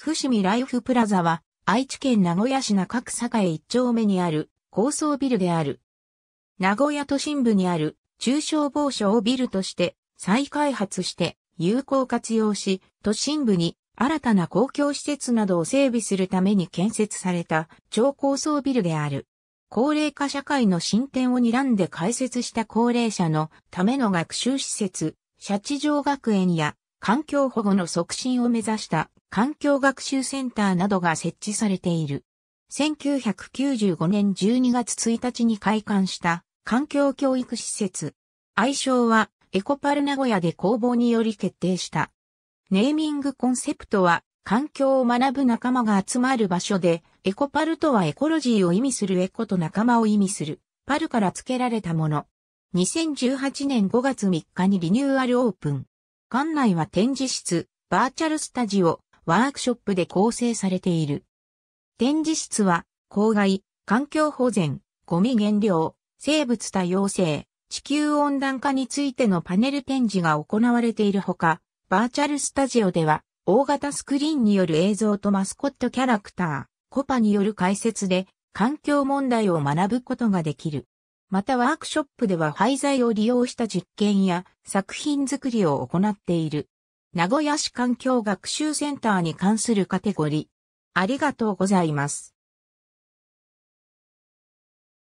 伏見ライフプラザは、愛知県名古屋市中区栄一丁目にある高層ビルである。名古屋都心部にある中小防をビルとして再開発して有効活用し、都心部に新たな公共施設などを整備するために建設された超高層ビルである。高齢化社会の進展を睨んで開設した高齢者のための学習施設、社地上学園や環境保護の促進を目指した環境学習センターなどが設置されている。1995年12月1日に開館した環境教育施設。愛称はエコパル名古屋で工房により決定した。ネーミングコンセプトは環境を学ぶ仲間が集まる場所で、エコパルとはエコロジーを意味するエコと仲間を意味する、パルから付けられたもの。2018年5月3日にリニューアルオープン。館内は展示室、バーチャルスタジオ、ワークショップで構成されている。展示室は、公害、環境保全、ゴミ減量、生物多様性、地球温暖化についてのパネル展示が行われているほか、バーチャルスタジオでは、大型スクリーンによる映像とマスコットキャラクター、コパによる解説で、環境問題を学ぶことができる。またワークショップでは廃材を利用した実験や作品作りを行っている。名古屋市環境学習センターに関するカテゴリー。ありがとうございます。